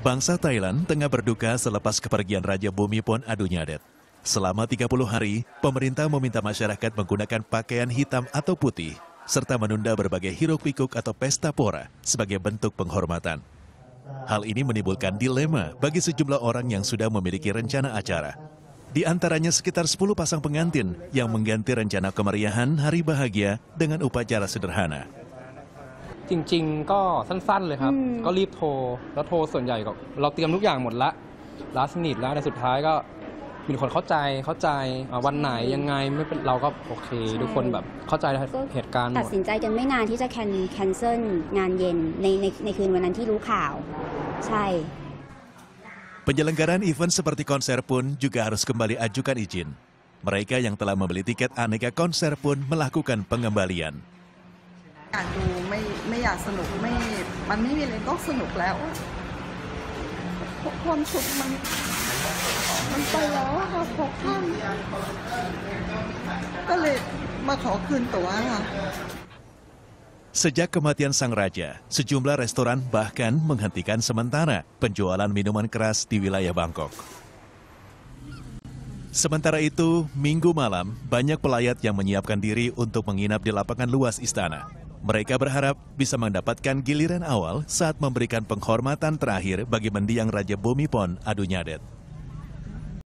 Bangsa Thailand tengah berduka selepas kepergian Raja Bumipon Adunyadet. Selama 30 hari, pemerintah meminta masyarakat menggunakan pakaian hitam atau putih, serta menunda berbagai hiruk pikuk atau pesta pora sebagai bentuk penghormatan. Hal ini menimbulkan dilema bagi sejumlah orang yang sudah memiliki rencana acara. Di antaranya sekitar 10 pasang pengantin yang mengganti rencana kemeriahan Hari Bahagia dengan upacara sederhana. จริงๆก็สั้นๆเลยครับก็รีบโทรแล้วโทรส่วนใหญ่ก็เราเตรียมทุกอย่างหมดละลาสนิทแล้วในสุดท้ายก็มีคนเข้าใจเข้าใจวันไหนยังไงไม่เป็นเราก็โอเคทุกคนแบบเข้าใจเหตุการณ์ตัดสินใจกันไม่นานที่จะแคนแคนเซิลงานเย็นในในในคืนวันนั้นที่รู้ข่าวใช่ Penyelenggaraan event seperti konser pun juga harus kembali ajukan izin. Mereka yang telah membeli tiket aneka konser pun melakukan pengembalian. อยากไม่อยากสนุกไม่ Sejak kematian sang raja, sejumlah restoran bahkan menghentikan sementara penjualan minuman keras di wilayah Bangkok. Sementara itu, minggu malam, banyak pelayat yang menyiapkan diri untuk menginap di lapangan luas istana. Mereka berharap bisa mendapatkan giliran awal saat memberikan penghormatan terakhir bagi mendiang Raja Bumi Pon Adunyadet.